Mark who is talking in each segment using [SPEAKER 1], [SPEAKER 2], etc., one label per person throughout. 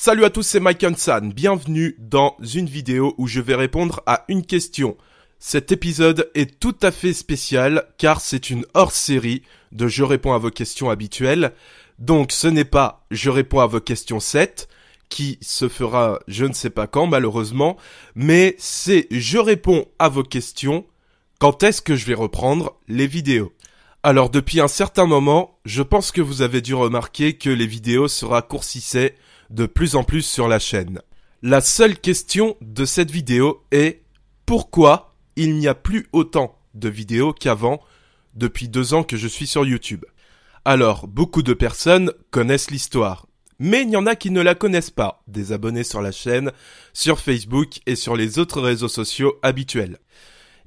[SPEAKER 1] Salut à tous, c'est Mike Hansan. Bienvenue dans une vidéo où je vais répondre à une question. Cet épisode est tout à fait spécial car c'est une hors-série de Je réponds à vos questions habituelles. Donc ce n'est pas Je réponds à vos questions 7 qui se fera je ne sais pas quand malheureusement, mais c'est Je réponds à vos questions quand est-ce que je vais reprendre les vidéos. Alors depuis un certain moment, je pense que vous avez dû remarquer que les vidéos se raccourcissaient de plus en plus sur la chaîne. La seule question de cette vidéo est pourquoi il n'y a plus autant de vidéos qu'avant depuis deux ans que je suis sur YouTube. Alors, beaucoup de personnes connaissent l'histoire. Mais il y en a qui ne la connaissent pas, des abonnés sur la chaîne, sur Facebook et sur les autres réseaux sociaux habituels.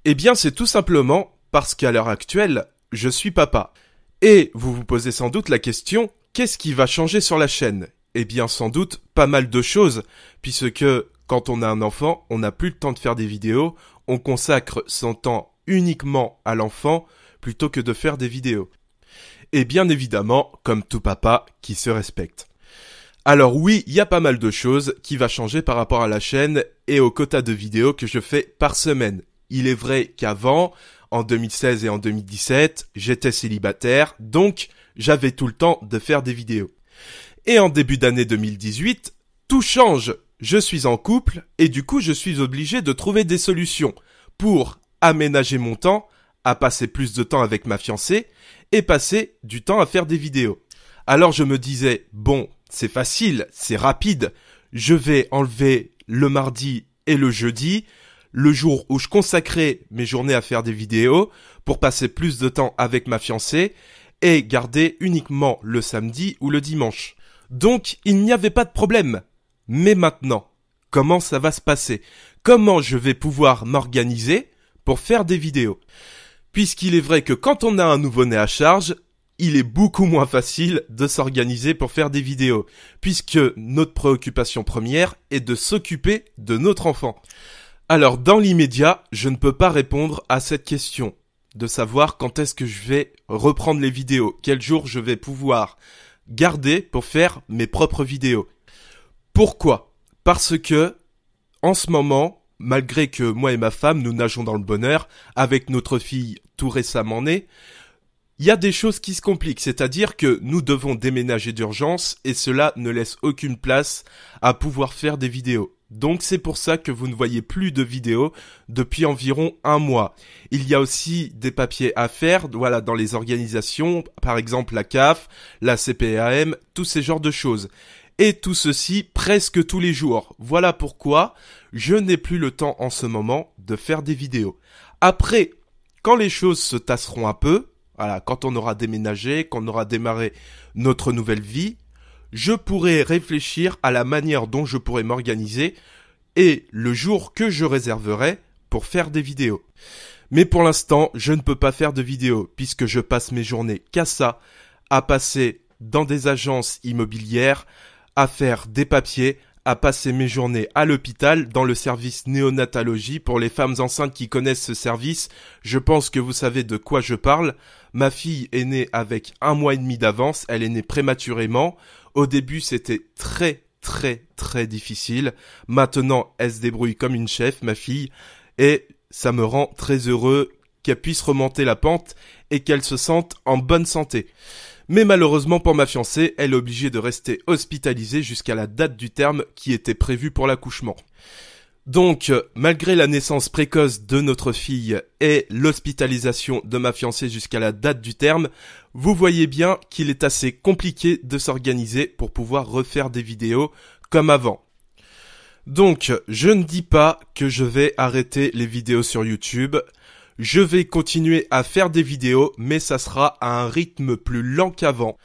[SPEAKER 1] Eh bien, c'est tout simplement parce qu'à l'heure actuelle, je suis papa. Et vous vous posez sans doute la question, qu'est-ce qui va changer sur la chaîne eh bien, sans doute, pas mal de choses, puisque quand on a un enfant, on n'a plus le temps de faire des vidéos, on consacre son temps uniquement à l'enfant plutôt que de faire des vidéos. Et bien évidemment, comme tout papa qui se respecte. Alors oui, il y a pas mal de choses qui va changer par rapport à la chaîne et au quota de vidéos que je fais par semaine. Il est vrai qu'avant, en 2016 et en 2017, j'étais célibataire, donc j'avais tout le temps de faire des vidéos. Et en début d'année 2018, tout change. Je suis en couple et du coup je suis obligé de trouver des solutions pour aménager mon temps, à passer plus de temps avec ma fiancée et passer du temps à faire des vidéos. Alors je me disais, bon, c'est facile, c'est rapide, je vais enlever le mardi et le jeudi, le jour où je consacrais mes journées à faire des vidéos pour passer plus de temps avec ma fiancée et garder uniquement le samedi ou le dimanche. Donc il n'y avait pas de problème. Mais maintenant, comment ça va se passer Comment je vais pouvoir m'organiser pour faire des vidéos Puisqu'il est vrai que quand on a un nouveau-né à charge, il est beaucoup moins facile de s'organiser pour faire des vidéos, puisque notre préoccupation première est de s'occuper de notre enfant. Alors dans l'immédiat, je ne peux pas répondre à cette question de savoir quand est-ce que je vais reprendre les vidéos, quel jour je vais pouvoir garder pour faire mes propres vidéos. Pourquoi Parce que en ce moment, malgré que moi et ma femme nous nageons dans le bonheur avec notre fille tout récemment née, il y a des choses qui se compliquent, c'est-à-dire que nous devons déménager d'urgence et cela ne laisse aucune place à pouvoir faire des vidéos. Donc c'est pour ça que vous ne voyez plus de vidéos depuis environ un mois. Il y a aussi des papiers à faire, voilà, dans les organisations, par exemple la CAF, la CPAM, tous ces genres de choses. Et tout ceci presque tous les jours. Voilà pourquoi je n'ai plus le temps en ce moment de faire des vidéos. Après, quand les choses se tasseront un peu, voilà, quand on aura déménagé, quand on aura démarré notre nouvelle vie, je pourrais réfléchir à la manière dont je pourrais m'organiser et le jour que je réserverai pour faire des vidéos. Mais pour l'instant, je ne peux pas faire de vidéos puisque je passe mes journées qu'à ça, à passer dans des agences immobilières, à faire des papiers, à passer mes journées à l'hôpital dans le service néonatologie. Pour les femmes enceintes qui connaissent ce service, je pense que vous savez de quoi je parle. Ma fille est née avec un mois et demi d'avance, elle est née prématurément. Au début c'était très très très difficile. Maintenant elle se débrouille comme une chef, ma fille, et ça me rend très heureux qu'elle puisse remonter la pente et qu'elle se sente en bonne santé. Mais malheureusement pour ma fiancée, elle est obligée de rester hospitalisée jusqu'à la date du terme qui était prévue pour l'accouchement. Donc, euh, malgré la naissance précoce de notre fille et l'hospitalisation de ma fiancée jusqu'à la date du terme, vous voyez bien qu'il est assez compliqué de s'organiser pour pouvoir refaire des vidéos comme avant. Donc, je ne dis pas que je vais arrêter les vidéos sur YouTube, je vais continuer à faire des vidéos, mais ça sera à un rythme plus lent qu'avant,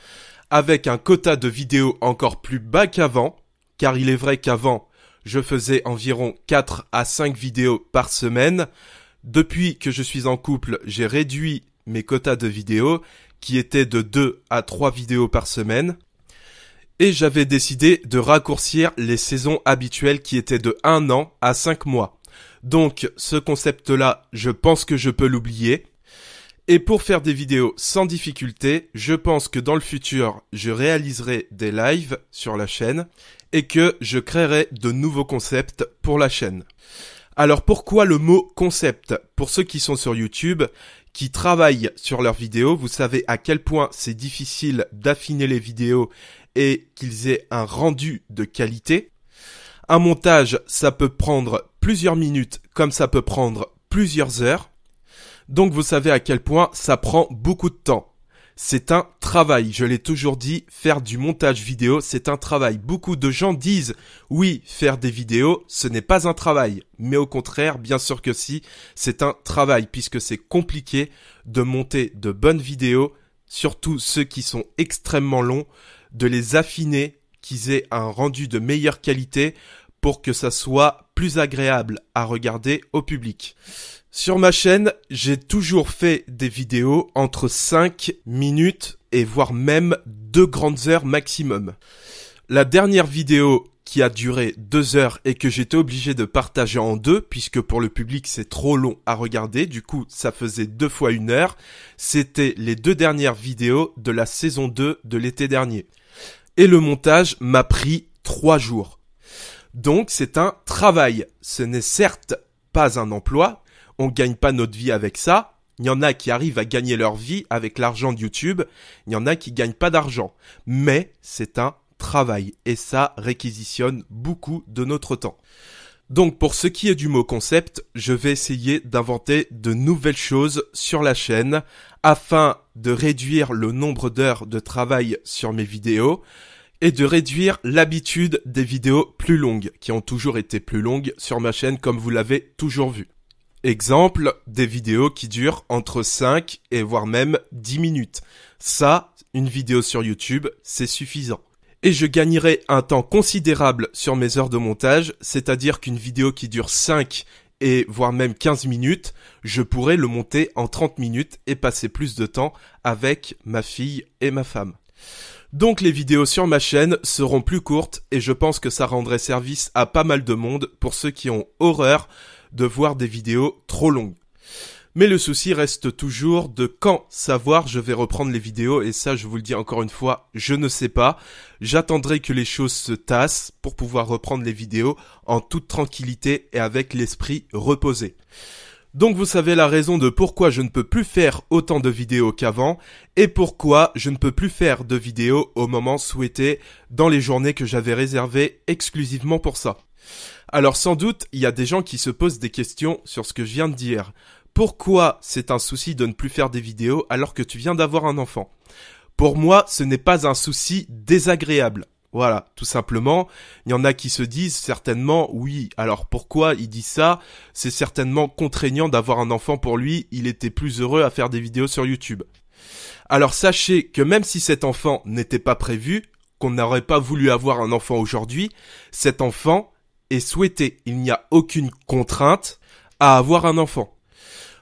[SPEAKER 1] avec un quota de vidéos encore plus bas qu'avant, car il est vrai qu'avant, je faisais environ 4 à 5 vidéos par semaine. Depuis que je suis en couple, j'ai réduit mes quotas de vidéos, qui étaient de 2 à 3 vidéos par semaine. Et j'avais décidé de raccourcir les saisons habituelles qui étaient de 1 an à 5 mois. Donc ce concept-là, je pense que je peux l'oublier. Et pour faire des vidéos sans difficulté, je pense que dans le futur, je réaliserai des lives sur la chaîne et que je créerai de nouveaux concepts pour la chaîne. Alors pourquoi le mot concept Pour ceux qui sont sur YouTube, qui travaillent sur leurs vidéos, vous savez à quel point c'est difficile d'affiner les vidéos et qu'ils aient un rendu de qualité. Un montage, ça peut prendre plusieurs minutes comme ça peut prendre plusieurs heures. Donc vous savez à quel point ça prend beaucoup de temps. C'est un travail, je l'ai toujours dit, faire du montage vidéo, c'est un travail. Beaucoup de gens disent, oui, faire des vidéos, ce n'est pas un travail. Mais au contraire, bien sûr que si, c'est un travail, puisque c'est compliqué de monter de bonnes vidéos, surtout ceux qui sont extrêmement longs, de les affiner qu'ils aient un rendu de meilleure qualité pour que ça soit plus agréable à regarder au public. Sur ma chaîne, j'ai toujours fait des vidéos entre 5 minutes et voire même 2 grandes heures maximum. La dernière vidéo qui a duré 2 heures et que j'étais obligé de partager en deux puisque pour le public c'est trop long à regarder, du coup ça faisait deux fois une heure, c'était les deux dernières vidéos de la saison 2 de l'été dernier et le montage m'a pris trois jours. Donc c'est un travail. Ce n'est certes pas un emploi, on gagne pas notre vie avec ça. Il y en a qui arrivent à gagner leur vie avec l'argent de YouTube, il y en a qui gagnent pas d'argent. Mais c'est un travail et ça réquisitionne beaucoup de notre temps. Donc pour ce qui est du mot concept, je vais essayer d'inventer de nouvelles choses sur la chaîne afin de réduire le nombre d'heures de travail sur mes vidéos et de réduire l'habitude des vidéos plus longues, qui ont toujours été plus longues sur ma chaîne comme vous l'avez toujours vu. Exemple, des vidéos qui durent entre 5 et voire même 10 minutes. Ça, une vidéo sur YouTube, c'est suffisant et je gagnerai un temps considérable sur mes heures de montage, c'est-à-dire qu'une vidéo qui dure 5 et voire même 15 minutes, je pourrais le monter en 30 minutes et passer plus de temps avec ma fille et ma femme. Donc les vidéos sur ma chaîne seront plus courtes et je pense que ça rendrait service à pas mal de monde pour ceux qui ont horreur de voir des vidéos trop longues. Mais le souci reste toujours de quand savoir je vais reprendre les vidéos et ça je vous le dis encore une fois, je ne sais pas. J'attendrai que les choses se tassent pour pouvoir reprendre les vidéos en toute tranquillité et avec l'esprit reposé. Donc vous savez la raison de pourquoi je ne peux plus faire autant de vidéos qu'avant et pourquoi je ne peux plus faire de vidéos au moment souhaité dans les journées que j'avais réservées exclusivement pour ça. Alors sans doute, il y a des gens qui se posent des questions sur ce que je viens de dire. Pourquoi c'est un souci de ne plus faire des vidéos alors que tu viens d'avoir un enfant Pour moi, ce n'est pas un souci désagréable. Voilà, tout simplement, il y en a qui se disent certainement oui. Alors pourquoi il dit ça C'est certainement contraignant d'avoir un enfant pour lui, il était plus heureux à faire des vidéos sur YouTube. Alors sachez que même si cet enfant n'était pas prévu, qu'on n'aurait pas voulu avoir un enfant aujourd'hui, cet enfant est souhaité. Il n'y a aucune contrainte à avoir un enfant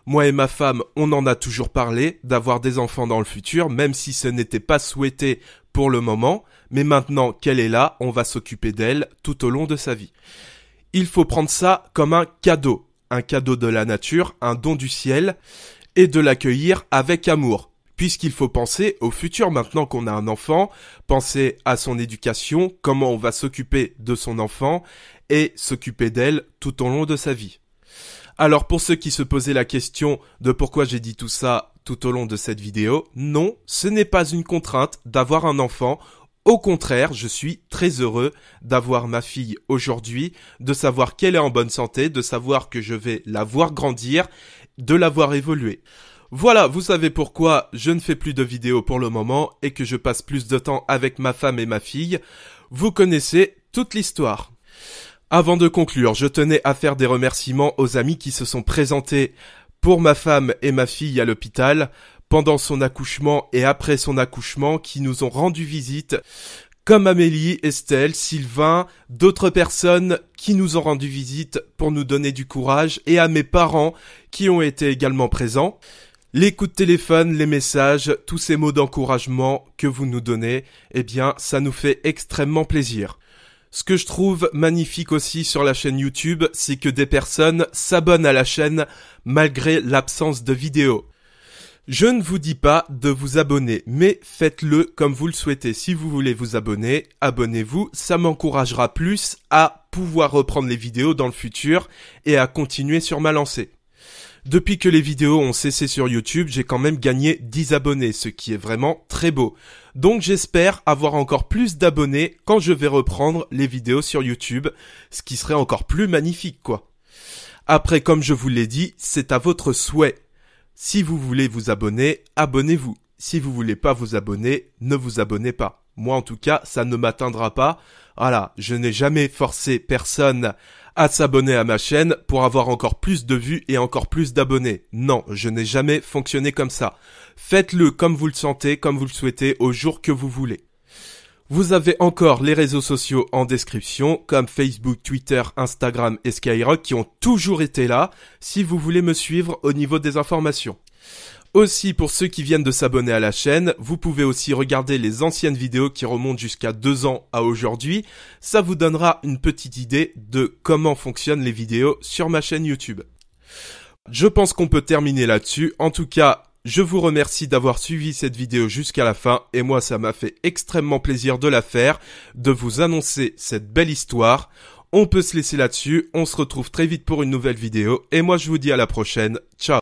[SPEAKER 1] moi et ma femme, on en a toujours parlé, d'avoir des enfants dans le futur, même si ce n'était pas souhaité pour le moment, mais maintenant qu'elle est là, on va s'occuper d'elle tout au long de sa vie. Il faut prendre ça comme un cadeau, un cadeau de la nature, un don du ciel, et de l'accueillir avec amour, puisqu'il faut penser au futur maintenant qu'on a un enfant, penser à son éducation, comment on va s'occuper de son enfant, et s'occuper d'elle tout au long de sa vie. Alors pour ceux qui se posaient la question de pourquoi j'ai dit tout ça tout au long de cette vidéo, non, ce n'est pas une contrainte d'avoir un enfant. Au contraire, je suis très heureux d'avoir ma fille aujourd'hui, de savoir qu'elle est en bonne santé, de savoir que je vais la voir grandir, de la voir évoluer. Voilà, vous savez pourquoi je ne fais plus de vidéos pour le moment et que je passe plus de temps avec ma femme et ma fille. Vous connaissez toute l'histoire. Avant de conclure, je tenais à faire des remerciements aux amis qui se sont présentés pour ma femme et ma fille à l'hôpital pendant son accouchement et après son accouchement qui nous ont rendu visite comme Amélie, Estelle, Sylvain, d'autres personnes qui nous ont rendu visite pour nous donner du courage et à mes parents qui ont été également présents. Les coups de téléphone, les messages, tous ces mots d'encouragement que vous nous donnez, eh bien, ça nous fait extrêmement plaisir. Ce que je trouve magnifique aussi sur la chaîne YouTube, c'est que des personnes s'abonnent à la chaîne malgré l'absence de vidéos. Je ne vous dis pas de vous abonner, mais faites-le comme vous le souhaitez. Si vous voulez vous abonner, abonnez-vous, ça m'encouragera plus à pouvoir reprendre les vidéos dans le futur et à continuer sur ma lancée. Depuis que les vidéos ont cessé sur YouTube, j'ai quand même gagné 10 abonnés, ce qui est vraiment très beau. Donc j'espère avoir encore plus d'abonnés quand je vais reprendre les vidéos sur YouTube, ce qui serait encore plus magnifique quoi. Après, comme je vous l'ai dit, c'est à votre souhait. Si vous voulez vous abonner, abonnez-vous. Si vous voulez pas vous abonner, ne vous abonnez pas. Moi en tout cas, ça ne m'atteindra pas. Voilà, je n'ai jamais forcé personne à s'abonner à ma chaîne pour avoir encore plus de vues et encore plus d'abonnés. Non, je n'ai jamais fonctionné comme ça. Faites-le comme vous le sentez, comme vous le souhaitez, au jour que vous voulez. Vous avez encore les réseaux sociaux en description, comme Facebook, Twitter, Instagram et Skyrock, qui ont toujours été là, si vous voulez me suivre au niveau des informations. Aussi, pour ceux qui viennent de s'abonner à la chaîne, vous pouvez aussi regarder les anciennes vidéos qui remontent jusqu'à deux ans à aujourd'hui. Ça vous donnera une petite idée de comment fonctionnent les vidéos sur ma chaîne YouTube. Je pense qu'on peut terminer là-dessus. En tout cas, je vous remercie d'avoir suivi cette vidéo jusqu'à la fin et moi ça m'a fait extrêmement plaisir de la faire, de vous annoncer cette belle histoire. On peut se laisser là-dessus, on se retrouve très vite pour une nouvelle vidéo et moi je vous dis à la prochaine, ciao